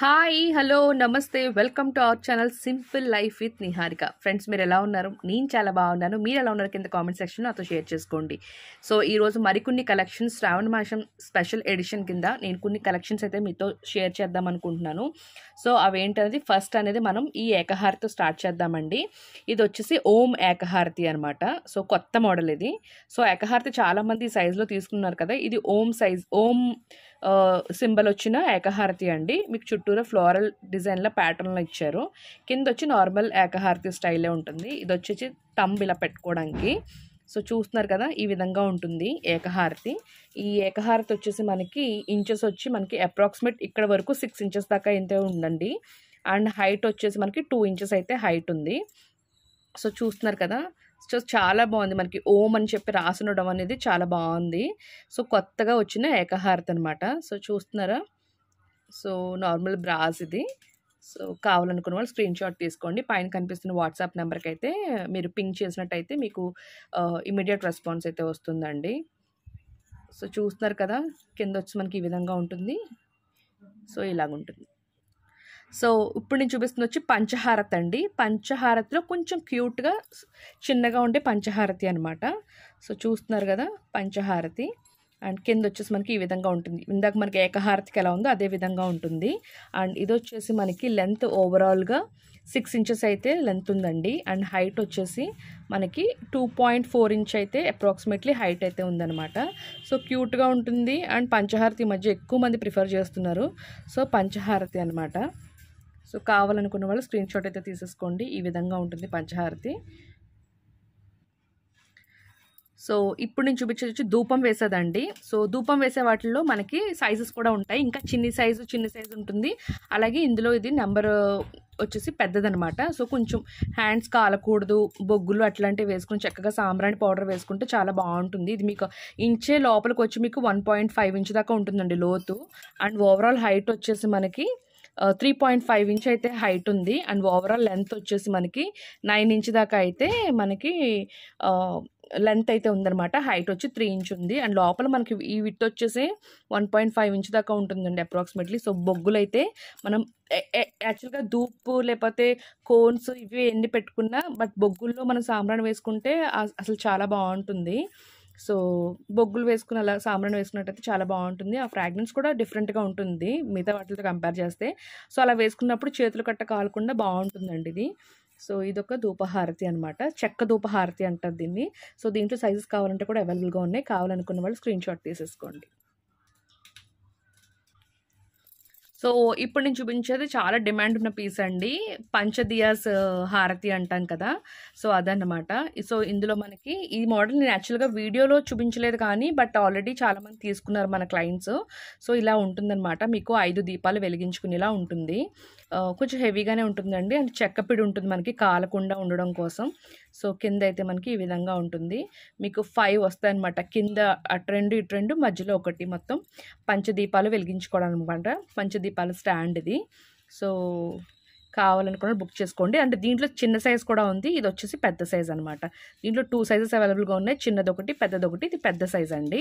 hi hello నమస్తే welcome to our channel simple life with Niharika friends మీరు ఎలా ఉన్నారు నేను చాలా బాగున్నాను మీరు ఎలా ఉన్నారు కింద కామెంట్ సెక్షన్ నాతో షేర్ చేసుకోండి సో ఈరోజు మరికొన్ని కలెక్షన్స్ శ్రావణ మాసం స్పెషల్ ఎడిషన్ కింద నేను కొన్ని కలెక్షన్స్ అయితే మీతో షేర్ చేద్దాం అనుకుంటున్నాను సో అవేంటనేది ఫస్ట్ అనేది మనం ఈ ఏకహారతో స్టార్ట్ చేద్దామండి ఇది వచ్చేసి ఓం ఏకహారతి అనమాట సో కొత్త మోడల్ ఇది సో ఏకహారతి చాలామంది సైజులో తీసుకున్నారు కదా ఇది ఓం సైజ్ ఓం సింబల్ వచ్చిన ఏకహారతి అండి మీకు చుట్టూరా ఫ్లోరల్ డిజైన్ల ప్యాటర్న్లు ఇచ్చారు కింద వచ్చి నార్మల్ ఏకహారతి స్టైలే ఉంటుంది ఇది వచ్చేసి తంబ్ ఇలా పెట్టుకోవడానికి సో చూస్తున్నారు కదా ఈ విధంగా ఉంటుంది ఏకహారతి ఈ ఏకహారతి వచ్చేసి మనకి ఇంచెస్ వచ్చి మనకి అప్రాక్సిమేట్ ఇక్కడ వరకు సిక్స్ ఇంచెస్ దాకా అయితే ఉందండి అండ్ హైట్ వచ్చేసి మనకి టూ ఇంచెస్ అయితే హైట్ ఉంది సో చూస్తున్నారు కదా సో చాలా బాగుంది మనకి ఓం అని చెప్పి ఉండడం అనేది చాలా బాగుంది సో కొత్తగా వచ్చిన ఏకహారత్ అనమాట సో చూస్తున్నారా సో నార్మల్ బ్రాస్ ఇది సో కావాలనుకున్న వాళ్ళు స్క్రీన్ షాట్ తీసుకోండి పైన కనిపిస్తున్న వాట్సాప్ నెంబర్కి అయితే మీరు పింక్ చేసినట్టయితే మీకు ఇమీడియట్ రెస్పాన్స్ అయితే వస్తుందండి సో చూస్తున్నారు కదా కింద వచ్చి మనకి ఈ విధంగా ఉంటుంది సో ఇలాగుంటుంది సో ఇప్పుడు నేను చూపిస్తుంది వచ్చి పంచహారత్ అండి పంచహారత్లో కొంచెం క్యూట్గా చిన్నగా ఉండే పంచహారతి అనమాట సో చూస్తున్నారు కదా పంచహారతి అండ్ కింద వచ్చేసి మనకి ఈ విధంగా ఉంటుంది ఇందాక మనకి ఏకహారతికి ఎలా ఉందో అదే విధంగా ఉంటుంది అండ్ ఇది వచ్చేసి మనకి లెంత్ ఓవరాల్గా సిక్స్ ఇంచెస్ అయితే లెంత్ ఉందండి అండ్ హైట్ వచ్చేసి మనకి టూ పాయింట్ ఫోర్ ఇంచ్ అయితే అప్రాక్సిమేట్లీ హైట్ అయితే ఉందన్నమాట సో క్యూట్గా ఉంటుంది అండ్ పంచహారతి మధ్య ఎక్కువ మంది ప్రిఫర్ చేస్తున్నారు సో పంచహారతి అనమాట సో కావాలనుకున్న వాళ్ళు స్క్రీన్ షాట్ అయితే తీసేసుకోండి ఈ విధంగా ఉంటుంది పంచహారతి సో ఇప్పుడు నేను చూపించేది వచ్చి ధూపం వేసేదండి సో ధూపం వేసే వాటిల్లో మనకి సైజెస్ కూడా ఉంటాయి ఇంకా చిన్ని సైజు చిన్న సైజు ఉంటుంది అలాగే ఇందులో ఇది నెంబర్ వచ్చేసి పెద్దదనమాట సో కొంచెం హ్యాండ్స్ కాలకూడదు బొగ్గులు అట్లాంటివి వేసుకుని చక్కగా సాంబ్రాణి పౌడర్ వేసుకుంటే చాలా బాగుంటుంది ఇది మీకు ఇంచే లోపలికి వచ్చి మీకు వన్ పాయింట్ ఫైవ్ ఇంచ్ దాకా ఉంటుందండి లోతు అండ్ ఓవరాల్ హైట్ వచ్చేసి మనకి త్రీ పాయింట్ ఫైవ్ ఇంచ్ అయితే హైట్ ఉంది అండ్ ఓవరాల్ లెంత్ వచ్చేసి మనకి నైన్ ఇంచ్ దాకా అయితే మనకి లెంత్ అయితే ఉందన్నమాట హైట్ వచ్చి త్రీ ఇంచ్ ఉంది అండ్ లోపల మనకి ఈ విత్ వచ్చేసి వన్ పాయింట్ ఫైవ్ ఇంచ్ దాకా ఉంటుందండి అప్రాక్సిమేట్లీ సో బొగ్గులు అయితే మనం యాక్చువల్గా దూపు లేకపోతే కోన్స్ ఇవి ఎన్ని పెట్టుకున్నా బట్ బొగ్గుల్లో మనం సాంబ్రాణి వేసుకుంటే అసలు చాలా బాగుంటుంది సో బొగ్గులు వేసుకుని అలా సాంబ్రాన్ వేసుకున్నట్టయితే చాలా బాగుంటుంది ఆ ఫ్రాగ్రెన్స్ కూడా డిఫరెంట్గా ఉంటుంది మిగతా వాటితో కంపేర్ చేస్తే సో అలా వేసుకున్నప్పుడు చేతులు కట్ట కాలకుండా బాగుంటుందండి ఇది సో ఇదొక ధూపహారతి అనమాట చెక్క ధూపహారతి అంటారు దీన్ని సో దీంట్లో సైజెస్ కావాలంటే కూడా అవైలబుల్గా ఉన్నాయి కావాలనుకున్న వాళ్ళు స్క్రీన్ షాట్ తీసేసుకోండి సో ఇప్పుడు నేను చూపించేది చాలా డిమాండ్ ఉన్న పీస్ అండి పంచదియాస్ హారతి అంటాం కదా సో అదన్నమాట సో ఇందులో మనకి ఈ మోడల్ నేను యాక్చువల్గా వీడియోలో చూపించలేదు కానీ బట్ ఆల్రెడీ చాలామంది తీసుకున్నారు మన క్లయింట్స్ సో ఇలా ఉంటుందన్నమాట మీకు ఐదు దీపాలు వెలిగించుకునేలా ఉంటుంది కొంచెం హెవీగానే ఉంటుందండి అండ్ చెక్కపిడి ఉంటుంది మనకి కాలకుండా ఉండడం కోసం సో కింద అయితే మనకి ఈ విధంగా ఉంటుంది మీకు ఫైవ్ వస్తాయన్నమాట కింద అటు రెండు ఈ ట్రెండ్ మధ్యలో ఒకటి మొత్తం పంచదీపాలు వెలిగించుకోవడం అనమాట పంచదీపాల స్టాండ్ ఇది సో కావాలనుకున్న బుక్ చేసుకోండి అంటే దీంట్లో చిన్న సైజ్ కూడా ఉంది ఇది వచ్చేసి పెద్ద సైజ్ అనమాట దీంట్లో టూ సైజెస్ అవైలబుల్గా ఉన్నాయి చిన్నదొకటి పెద్దదొకటి ఇది పెద్ద సైజ్ అండి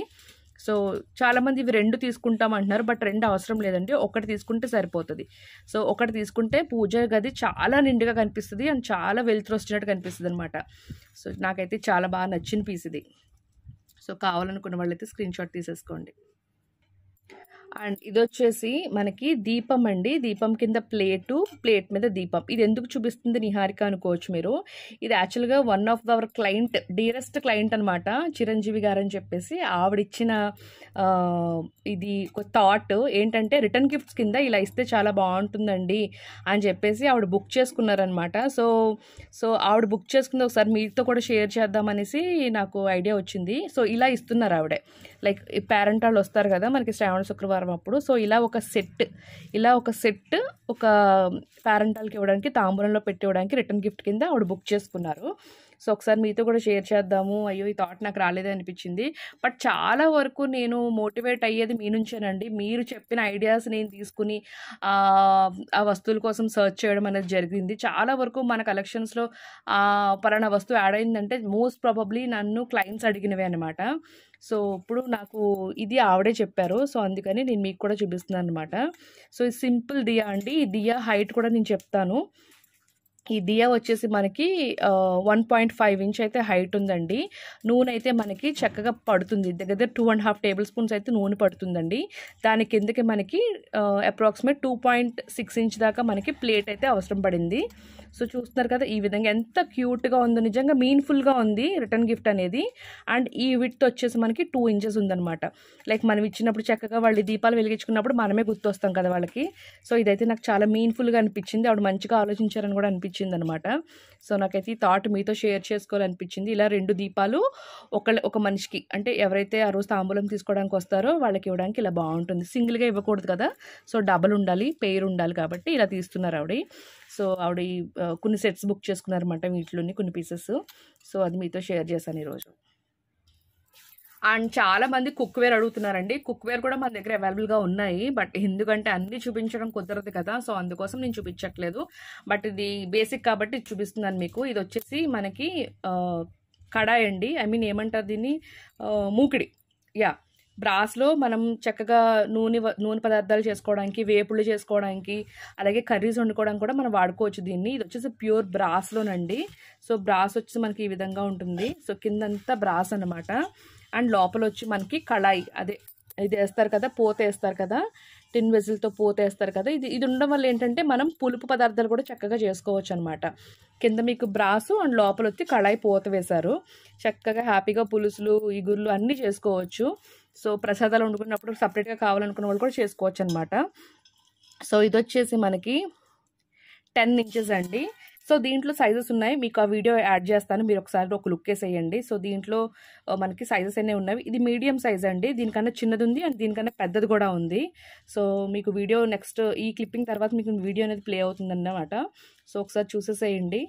సో చాలామంది ఇవి రెండు తీసుకుంటాం అంటున్నారు బట్ రెండు అవసరం లేదండి ఒకటి తీసుకుంటే సరిపోతుంది సో ఒకటి తీసుకుంటే పూజ గది చాలా నిండుగా కనిపిస్తుంది అండ్ చాలా వెలుతురు వచ్చినట్టు కనిపిస్తుంది అనమాట సో నాకైతే చాలా బాగా నచ్చిన పీస్ ఇది సో కావాలనుకున్న వాళ్ళైతే స్క్రీన్ షాట్ తీసేసుకోండి అండ్ ఇది వచ్చేసి మనకి దీపం అండి దీపం కింద ప్లేటు ప్లేట్ మీద దీపం ఇది ఎందుకు చూపిస్తుంది నిహారిక అనుకోవచ్చు మీరు ఇది యాక్చువల్గా one of our client dearest client అనమాట చిరంజీవి గారు అని చెప్పేసి ఆవిడిచ్చిన ఇది థాట్ ఏంటంటే రిటర్న్ గిఫ్ట్స్ కింద ఇలా ఇస్తే చాలా బాగుంటుందండి అని చెప్పేసి ఆవిడ బుక్ చేసుకున్నారనమాట సో సో ఆవిడ బుక్ చేసుకుంది ఒకసారి మీతో కూడా షేర్ చేద్దామనేసి నాకు ఐడియా వచ్చింది సో ఇలా ఇస్తున్నారు ఆవిడే లైక్ పేరెంట్ వాళ్ళు వస్తారు కదా మనకి శ్రావణ శుక్రవారం ఆదివారం అప్పుడు సో ఇలా ఒక సెట్ ఇలా ఒక సెట్ ఒక పేరెంటాలకి ఇవ్వడానికి తాంబూలంలో పెట్టి ఇవ్వడానికి రిటర్న్ గిఫ్ట్ కింద ఆవిడ బుక్ చేసుకున్నారు సో ఒకసారి మీతో కూడా షేర్ చేద్దాము అయ్యో ఈ థాట్ నాకు రాలేదు అనిపించింది బట్ చాలా వరకు నేను మోటివేట్ అయ్యేది మీ నుంచేనండి మీరు చెప్పిన ఐడియాస్ నేను తీసుకుని ఆ వస్తువుల కోసం సర్చ్ చేయడం అనేది జరిగింది చాలా వరకు మన కలెక్షన్స్లో పలానా వస్తువు యాడ్ అయిందంటే మోస్ట్ ప్రాబబ్లీ నన్ను క్లయింట్స్ అడిగినవి అనమాట సో ఇప్పుడు నాకు ఇది ఆవిడే చెప్పారు సో అందుకని నేను మీకు కూడా చూపిస్తున్నాను అనమాట సో ఇది సింపుల్ దియా అండి ఈ దియా హైట్ కూడా నేను చెప్తాను ఈ దియా వచ్చేసి మనకి వన్ పాయింట్ ఫైవ్ ఇంచ్ అయితే హైట్ ఉందండి నూనె అయితే మనకి చక్కగా పడుతుంది దగ్గర two and half tablespoons అయితే నూనె పడుతుందండి దాని కిందకి మనకి approximate two point six inch దాకా మనకి ప్లేట్ అయితే అవసరం పడింది సో చూస్తున్నారు కదా ఈ విధంగా ఎంత క్యూట్గా ఉందో నిజంగా మీన్ఫుల్గా ఉంది రిటర్న్ గిఫ్ట్ అనేది అండ్ ఈ విత్ వచ్చేసి మనకి టూ ఇంచెస్ ఉందనమాట లైక్ మనం ఇచ్చినప్పుడు చక్కగా వాళ్ళు దీపాలు వెలిగించుకున్నప్పుడు మనమే గుర్తొస్తాం కదా వాళ్ళకి సో ఇదైతే నాకు చాలా మీన్ఫుల్గా అనిపించింది ఆవిడ మంచిగా ఆలోచించారని కూడా అనిపించింది అనిపించిందనమాట సో నాకైతే ఈ థాట్ మీతో షేర్ చేసుకోవాలనిపించింది ఇలా రెండు దీపాలు ఒక ఒక మనిషికి అంటే ఎవరైతే ఆ రోజు తాంబూలం తీసుకోవడానికి వస్తారో వాళ్ళకి ఇవ్వడానికి ఇలా బాగుంటుంది సింగిల్గా ఇవ్వకూడదు కదా సో డబల్ ఉండాలి పేరు ఉండాలి కాబట్టి ఇలా తీస్తున్నారు ఆవిడ సో ఆవిడ కొన్ని సెట్స్ బుక్ చేసుకున్నారన్నమాట వీటిలోని కొన్ని పీసెస్ సో అది మీతో షేర్ చేశాను ఈరోజు అండ్ చాలామంది వేర్ అడుగుతున్నారండి కుక్ వేర్ కూడా మన దగ్గర అవైలబుల్గా ఉన్నాయి బట్ ఎందుకంటే అన్నీ చూపించడం కుదరదు కదా సో అందుకోసం నేను చూపించట్లేదు బట్ ఇది బేసిక్ కాబట్టి చూపిస్తున్నాను మీకు ఇది వచ్చేసి మనకి కడాయి అండి ఐ మీన్ ఏమంటారు దీన్ని మూకిడి యా బ్రాస్లో మనం చక్కగా నూనె నూనె పదార్థాలు చేసుకోవడానికి వేపుళ్ళు చేసుకోవడానికి అలాగే కర్రీస్ వండుకోవడానికి కూడా మనం వాడుకోవచ్చు దీన్ని ఇది వచ్చేసి ప్యూర్ బ్రాస్లోనండి సో బ్రాస్ వచ్చేసి మనకి ఈ విధంగా ఉంటుంది సో కిందంతా బ్రాస్ అనమాట అండ్ లోపల వచ్చి మనకి కళాయి అదే ఇది వేస్తారు కదా పోత వేస్తారు కదా టిన్ వెజిల్తో పోత వేస్తారు కదా ఇది ఇది ఉండడం వల్ల ఏంటంటే మనం పులుపు పదార్థాలు కూడా చక్కగా చేసుకోవచ్చు అనమాట కింద మీకు బ్రాసు అండ్ లోపల వచ్చి కళాయి పోత వేశారు చక్కగా హ్యాపీగా పులుసులు ఇగుర్లు అన్నీ చేసుకోవచ్చు సో ప్రసాదాలు వండుకున్నప్పుడు సపరేట్గా కావాలనుకున్న వాళ్ళు కూడా చేసుకోవచ్చు అనమాట సో ఇది వచ్చేసి మనకి టెన్ ఇంచెస్ అండి సో దీంట్లో సైజెస్ ఉన్నాయి మీకు ఆ వీడియో యాడ్ చేస్తాను మీరు ఒకసారి ఒక లుక్ వేసేయండి సో దీంట్లో మనకి సైజెస్ అనేవి ఉన్నాయి ఇది మీడియం సైజ్ అండి దీనికన్నా చిన్నది ఉంది అండ్ దీనికన్నా పెద్దది కూడా ఉంది సో మీకు వీడియో నెక్స్ట్ ఈ క్లిప్పింగ్ తర్వాత మీకు వీడియో అనేది ప్లే అవుతుందన్నమాట సో ఒకసారి చూసేసేయండి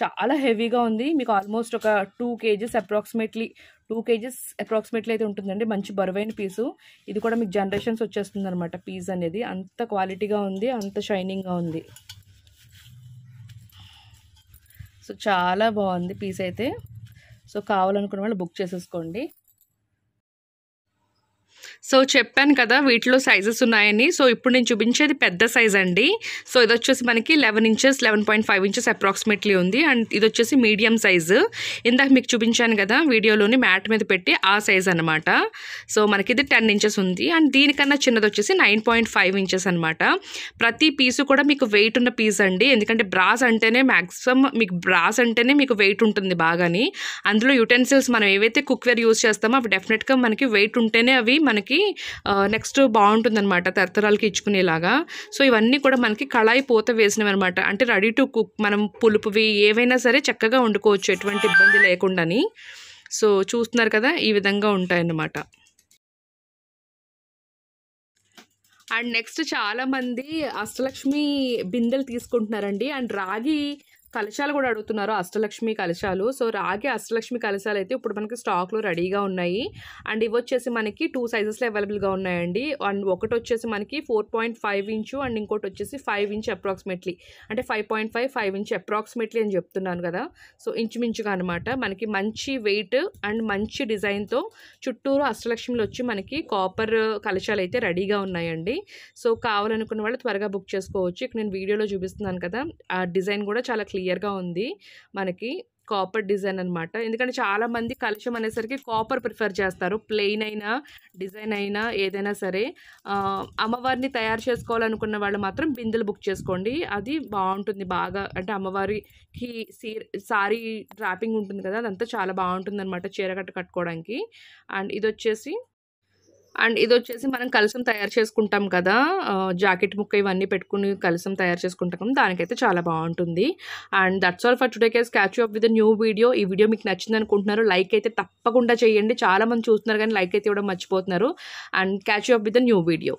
చాలా హెవీగా ఉంది మీకు ఆల్మోస్ట్ ఒక two kgs approximately two kgs approximately అయితే ఉంటుందండి మంచి బరువైన పీసు ఇది కూడా మీకు జనరేషన్స్ వచ్చేస్తుంది అనమాట పీస్ అనేది అంత క్వాలిటీగా ఉంది అంత షైనింగ్గా ఉంది సో చాలా బాగుంది పీస్ అయితే సో కావాలనుకున్న వాళ్ళు బుక్ చేసేసుకోండి సో చెప్పాను కదా వీటిలో సైజెస్ ఉన్నాయని సో ఇప్పుడు నేను చూపించేది పెద్ద సైజ్ అండి సో ఇది వచ్చేసి మనకి eleven inches eleven point five inches approximately ఉంది అండ్ ఇది వచ్చేసి మీడియం సైజు ఇందాక మీకు చూపించాను కదా వీడియోలోని మ్యాట్ మీద పెట్టి ఆ సైజ్ అనమాట సో మనకి ఇది టెన్ ఇంచెస్ ఉంది అండ్ దీనికన్నా చిన్నది వచ్చేసి నైన్ పాయింట్ ఫైవ్ ఇంచెస్ అనమాట ప్రతి పీసు కూడా మీకు వెయిట్ ఉన్న పీస్ అండి ఎందుకంటే బ్రాస్ అంటేనే మ్యాక్సిమం మీకు బ్రాస్ అంటేనే మీకు వెయిట్ ఉంటుంది బాగాని అందులో యుటెన్సిల్స్ మనం ఏవైతే కుక్వేర్ యూస్ చేస్తామో అవి డెఫినెట్గా మనకి వెయిట్ ఉంటేనే అవి మనకి మనకి నెక్స్ట్ అనమాట తరతరాలకి ఇచ్చుకునేలాగా సో ఇవన్నీ కూడా మనకి కళాయి పూత వేసినవి అనమాట అంటే రెడీ టు కుక్ మనం పులుపువి ఏవైనా సరే చక్కగా వండుకోవచ్చు ఎటువంటి ఇబ్బంది లేకుండాని సో చూస్తున్నారు కదా ఈ విధంగా ఉంటాయన్నమాట అండ్ నెక్స్ట్ చాలామంది అష్టలక్ష్మి బిందెలు తీసుకుంటున్నారండి అండ్ రాగి కలశాలు కూడా అడుగుతున్నారు అష్టలక్ష్మి కలశాలు సో రాగి అష్టలక్ష్మి కలశాలు అయితే ఇప్పుడు మనకి స్టాక్లో రెడీగా ఉన్నాయి అండ్ ఇవి వచ్చేసి మనకి టూ సైజెస్లో అవైలబుల్గా ఉన్నాయండి అండ్ ఒకటి వచ్చేసి మనకి four point five inch and ఇంకోటి వచ్చేసి ఫైవ్ ఇంచ్ అప్రాక్సిమేట్లీ అంటే five point five five inch approximately అని చెప్తున్నాను కదా సో ఇంచుమించుగా అనమాట మనకి మంచి వెయిట్ అండ్ మంచి డిజైన్తో చుట్టూరు అష్టలక్ష్మిలు వచ్చి మనకి కాపర్ కలశాలు అయితే రెడీగా ఉన్నాయండి సో కావాలనుకున్న వాళ్ళు త్వరగా బుక్ చేసుకోవచ్చు ఇక నేను వీడియోలో చూపిస్తున్నాను కదా ఆ డిజైన్ కూడా చాలా క్లియర్గా ఉంది మనకి కాపర్ డిజైన్ అనమాట ఎందుకంటే చాలామంది కలుషం అనేసరికి కాపర్ ప్రిఫర్ చేస్తారు ప్లెయిన్ అయినా డిజైన్ అయినా ఏదైనా సరే అమ్మవారిని తయారు చేసుకోవాలనుకున్న వాళ్ళు మాత్రం బిందెలు బుక్ చేసుకోండి అది బాగుంటుంది బాగా అంటే అమ్మవారికి సీ సారీ డ్రాపింగ్ ఉంటుంది కదా అదంతా చాలా బాగుంటుంది అనమాట కట్ట కట్టుకోవడానికి అండ్ ఇది వచ్చేసి అండ్ ఇది వచ్చేసి మనం కలసం తయారు చేసుకుంటాం కదా జాకెట్ ముక్క ఇవన్నీ పెట్టుకుని కలసం తయారు చేసుకుంటాం దానికైతే చాలా బాగుంటుంది and that's all for today case catch up with new video ఈ వీడియో మీకు నచ్చింది అనుకుంటున్నారు లైక్ అయితే తప్పకుండా చేయండి చాలా మంది చూస్తున్నారు కానీ లైక్ అయితే ఇవ్వడం మర్చిపోతున్నారు and catch up with new video